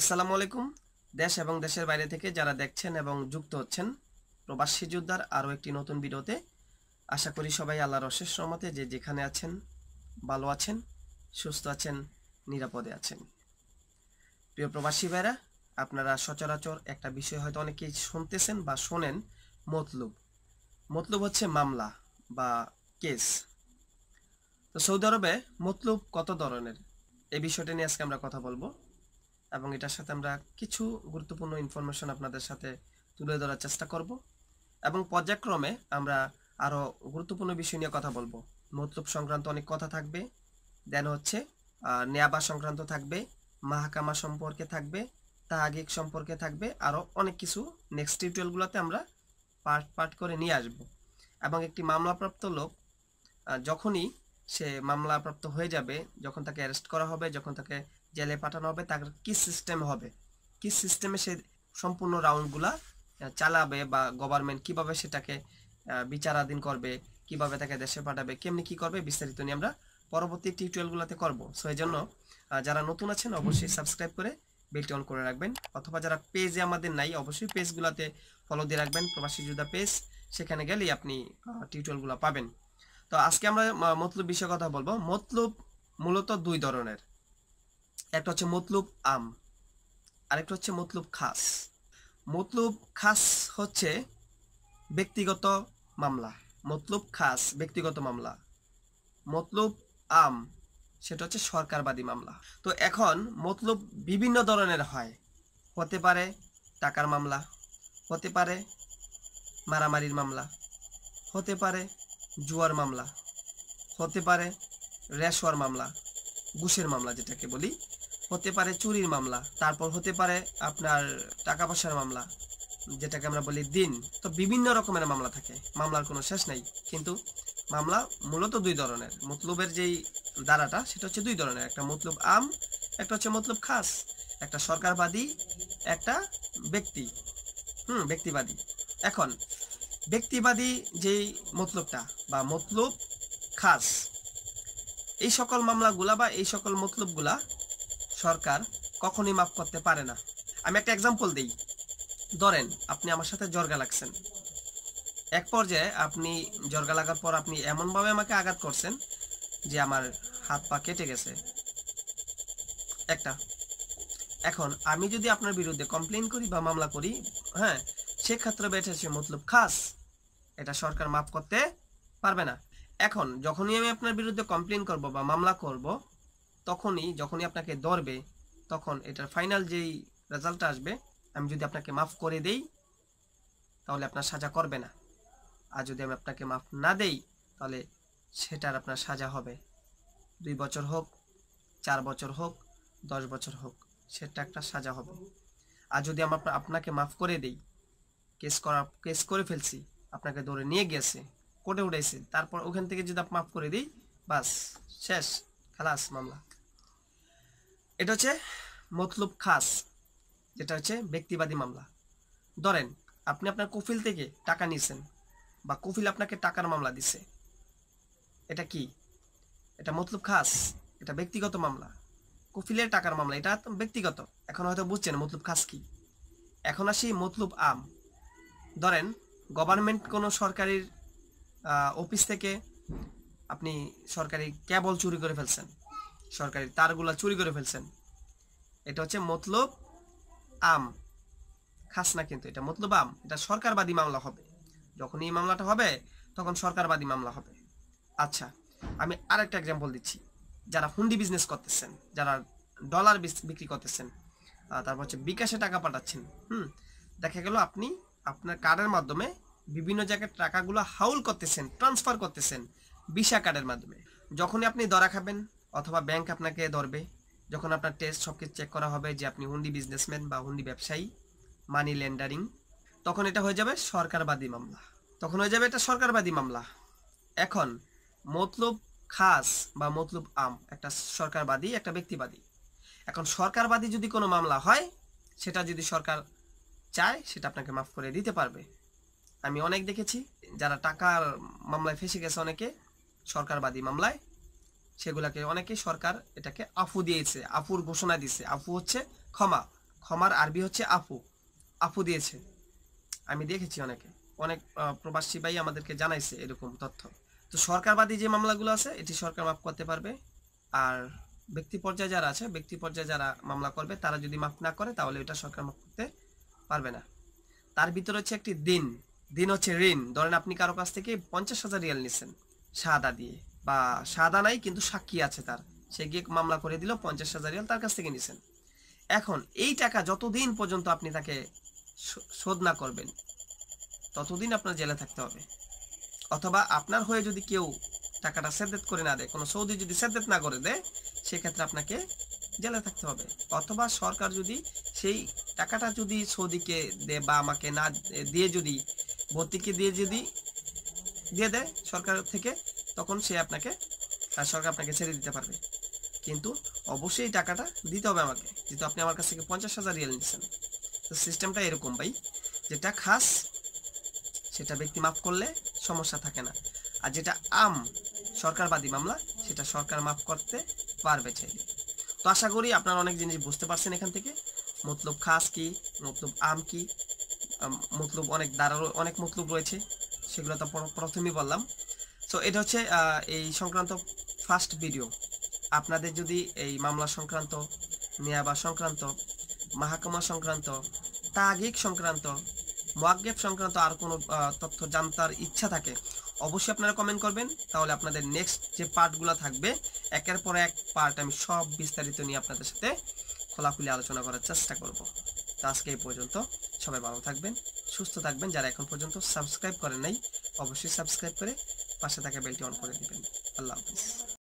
আসসালামু আলাইকুম দেশ এবং দেশের বাইরে থেকে যারা দেখছেন এবং যুক্ত হচ্ছেন প্রবাসী যোদ্ধার আরও একটি নতুন ভিডিওতে আশা করি সবাই আল্লাহর অশেষ রমতে যে যেখানে আছেন ভালো আছেন সুস্থ আছেন নিরাপদে আছেন প্রিয় প্রবাসী ভাইরা আপনারা সচরাচর একটা বিষয় হয়তো অনেকেই শুনতেছেন বা শোনেন মতলুব মতলুব হচ্ছে মামলা বা কেস তো সৌদি আরবে মতলুব কত ধরনের এই বিষয়টা নিয়ে আজকে আমরা কথা বলবো এবং এটার সাথে আমরা কিছু গুরুত্বপূর্ণ ইনফরমেশন আপনাদের সাথে তুলে ধরার চেষ্টা করব এবং পর্যায়ক্রমে আমরা আরও গুরুত্বপূর্ণ বিষয় নিয়ে কথা বলবো মতলব সংক্রান্ত অনেক কথা থাকবে দেন হচ্ছে নেয়াবা সংক্রান্ত থাকবে মাহাকামা সম্পর্কে থাকবে তাহাগিক সম্পর্কে থাকবে আরও অনেক কিছু নেক্সট টিউটোরিয়ালগুলোতে আমরা পার্ট পার্ট করে নিয়ে আসব এবং একটি মামলাপ্রাপ্ত লোক যখনই সে মামলাপ্রাপ্ত হয়ে যাবে যখন তাকে অ্যারেস্ট করা হবে যখন তাকে জেলে পাঠানো হবে তার কি সিস্টেম হবে কি সিস্টেমে সে সম্পূর্ণ রাউন্ডগুলা চালাবে বা গভর্নমেন্ট কিভাবে সেটাকে বিচারাধীন করবে কিভাবে তাকে দেশে পাঠাবে কেমনি কি করবে বিস্তারিত নিয়ে আমরা পরবর্তী টিউটোরিয়ালগুলোতে করব সো এই জন্য যারা নতুন আছেন অবশ্যই সাবস্ক্রাইব করে বেলটি অন করে রাখবেন অথবা যারা পেজে আমাদের নাই অবশ্যই পেজগুলোতে ফলো দিয়ে রাখবেন প্রবাসী যুদ্ধা পেজ সেখানে গেলেই আপনি টিউটোরিয়ালগুলো পাবেন তো আজকে আমরা মতলব বিষয়ে কথা বলবো মতলব মূলত দুই ধরনের একটা হচ্ছে মতলুব আম আরেকটা হচ্ছে মতলুব খাস মতলুব খাস হচ্ছে ব্যক্তিগত মামলা মতলুব খাস ব্যক্তিগত মামলা মতলুব আম সেটা হচ্ছে সরকারবাদী মামলা তো এখন মতলুব বিভিন্ন ধরনের হয় হতে পারে টাকার মামলা হতে পারে মারামারির মামলা হতে পারে জুয়ার মামলা হতে পারে রেশোয়ার মামলা ঘুষের মামলা যেটাকে বলি হতে পারে চুরির মামলা তারপর হতে পারে আপনার টাকা পয়সার মামলা যেটাকে আমরা বলি দিন তো বিভিন্ন রকমের মামলা থাকে মামলার কোনো শেষ নাই কিন্তু মামলা মূলত দুই ধরনের মতলবের যেই দ্বারাটা সেটা হচ্ছে দুই ধরনের একটা মতলব আম একটা হচ্ছে মতলব খাস একটা সরকারবাদী একটা ব্যক্তি হুম ব্যক্তিবাদী এখন ব্যক্তিবাদী যেই মতলবটা বা মতলব খাস এই সকল মামলাগুলা বা এই সকল মতলবগুলা সরকার কখনোই মাফ করতে পারে না আমি একটা এক্সাম্পল দিই ধরেন আপনি আমার সাথে জর্গা লাগছেন এক পর্যায়ে আপনি জর্গা লাগার পর আপনি এমনভাবে আমাকে আঘাত করছেন যে আমার হাত পা কেটে গেছে একটা এখন আমি যদি আপনার বিরুদ্ধে কমপ্লেন করি বা মামলা করি হ্যাঁ সেক্ষেত্রে বেঠেছে মতলব খাস এটা সরকার মাফ করতে পারবে না এখন যখনই আমি আপনার বিরুদ্ধে কমপ্লেন করব বা মামলা করব তখনই যখনই আপনাকে ধরবে তখন এটার ফাইনাল যেই রেজাল্টটা আসবে আমি যদি আপনাকে মাফ করে দেই তাহলে আপনার সাজা করবে না আর যদি আমি আপনাকে মাফ না দেই তাহলে সেটার আপনার সাজা হবে দুই বছর হোক চার বছর হোক দশ বছর হোক সেটা একটা সাজা হবে আর যদি আমি আপনাকে মাফ করে দেই কেস করা কেস করে ফেলছি আপনাকে ধরে নিয়ে গেছে কোর্টে উঠাইছে তারপর ওখান থেকে যদি মাফ করে দিই বাস শেষ খালাস মামলা এটা হচ্ছে মতলব খাস যেটা হচ্ছে ব্যক্তিবাদী মামলা ধরেন আপনি আপনার কফিল থেকে টাকা নিয়েছেন বা কফিল আপনাকে টাকার মামলা দিছে এটা কি এটা মতলব খাস এটা ব্যক্তিগত মামলা কফিলের টাকার মামলা এটা ব্যক্তিগত এখন হয়তো বুঝছেন মতলব খাস কি এখন আসি মতলব আম ধরেন গভর্নমেন্ট কোনো সরকারের অফিস থেকে আপনি সরকারি ক্যাবল চুরি করে ফেলছেন সরকারি তারগুলা চুরি করে ফেলছেন এটা হচ্ছে মতলব আম খাস না কিন্তু এটা মতলব আম এটা সরকারবাদী মামলা হবে যখন এই মামলাটা হবে তখন সরকারবাদী মামলা হবে আচ্ছা আমি আরেকটা এক্সাম্পল দিচ্ছি যারা হুন্ডি বিজনেস করতেছেন যারা ডলার বিক্রি করতেছেন তারপর হচ্ছে বিকাশে টাকা পাঠাচ্ছেন হুম দেখা গেল আপনি আপনার কার্ডের মাধ্যমে বিভিন্ন জায়গায় টাকাগুলো হাউল করতেছেন ট্রান্সফার করতেছেন ভিসা কার্ডের মাধ্যমে যখনই আপনি দরা খাবেন অথবা ব্যাংক আপনাকে ধরবে যখন আপনার টেস্ট সবকে চেক করা হবে যে আপনি হুন্ডি বিজনেসম্যান বা হুন্ডি ব্যবসায়ী মানি ল্যান্ডারিং তখন এটা হয়ে যাবে সরকারবাদী মামলা তখন হয়ে যাবে এটা সরকারবাদী মামলা এখন মতলব খাস বা মতলব আম একটা সরকারবাদী একটা ব্যক্তিবাদী এখন সরকারবাদী যদি কোনো মামলা হয় সেটা যদি সরকার চায় সেটা আপনাকে মাফ করে দিতে পারবে আমি অনেক দেখেছি যারা টাকার মামলায় ফেসে গেছে অনেকে সরকারবাদী মামলায় সেগুলাকে অনেকে সরকার এটাকে আফু দিয়েছে আফুর ঘোষণা দিয়েছে আফু হচ্ছে ক্ষমা ক্ষমার আরবি হচ্ছে আফু আফু দিয়েছে আমি দেখেছি অনেকে অনেক প্রবাসী ভাই আমাদেরকে জানাইছে এরকম তথ্য তো সরকারবাদী যে মামলাগুলো আছে এটি সরকার মাফ করতে পারবে আর ব্যক্তি পর্যায়ে যারা আছে ব্যক্তি পর্যায়ে যারা মামলা করবে তারা যদি মাফ না করে তাহলে এটা সরকার মাফ করতে পারবে না তার ভিতরে হচ্ছে একটি দিন দিন হচ্ছে ঋণ ধরেন আপনি কারো কাছ থেকে পঞ্চাশ হাজার রিয়াল নিছেন সাদা দিয়ে বা সাদা নাই কিন্তু সাক্ষী আছে তার সে গিয়ে মামলা করে দিল পঞ্চাশ হাজার রিয়াল তার কাছ থেকে নিছেন এখন এই টাকা যতদিন পর্যন্ত আপনি তাকে শোধ না করবেন ততদিন আপনার জেলে থাকতে হবে অথবা আপনার হয়ে যদি কেউ টাকাটা সেদ্দেত করে না দেয় কোনো সৌদি যদি সেদ্দেত না করে দেয় সেক্ষেত্রে আপনাকে জেলে থাকতে হবে অথবা সরকার যদি সেই টাকাটা যদি সৌদিকে দে বা আমাকে না দিয়ে যদি ভর্তিকে দিয়ে যদি দিয়ে দেয় সরকার থেকে তখন সে আপনাকে সরকার আপনাকে ছেড়ে দিতে পারবে কিন্তু অবশ্যই টাকাটা দিতে হবে আমাকে যেহেতু আপনি আমার কাছ থেকে পঞ্চাশ হাজার রিয়াল নিচ্ছেন তো সিস্টেমটা এরকম ভাই যেটা খাস সেটা ব্যক্তি মাফ করলে সমস্যা থাকে না আর যেটা আম সরকারবাদী মামলা সেটা সরকার মাফ করতে পারবে চাইলে তো আশা করি আপনারা অনেক জিনিস বুঝতে পারছেন এখান থেকে মতলব খাস কি মতলব আম কি মতলব অনেক দ্বারা অনেক মতলব রয়েছে সেগুলো তো প্রথমেই বললাম সো এটা হচ্ছে এই সংক্রান্ত ফার্স্ট ভিডিও আপনাদের যদি এই মামলা সংক্রান্ত নেয়াবা সংক্রান্ত মাহাকমা সংক্রান্ত তাগিক সংক্রান্ত মোয়াগেব সংক্রান্ত আর কোনো তথ্য জানতার ইচ্ছা থাকে অবশ্যই আপনারা কমেন্ট করবেন তাহলে আপনাদের নেক্সট যে পার্টগুলো থাকবে একের পর এক পার্ট আমি সব বিস্তারিত নিয়ে আপনাদের সাথে খোলাখুলি আলোচনা করার চেষ্টা করব তো আজকে এই পর্যন্ত সবাই ভালো থাকবেন সুস্থ থাকবেন যারা এখন পর্যন্ত সাবস্ক্রাইব করেন নাই অবশ্যই সাবস্ক্রাইব করে পাশে থাকা বেলটি অন করে দেবেন আল্লাহ হাফিজ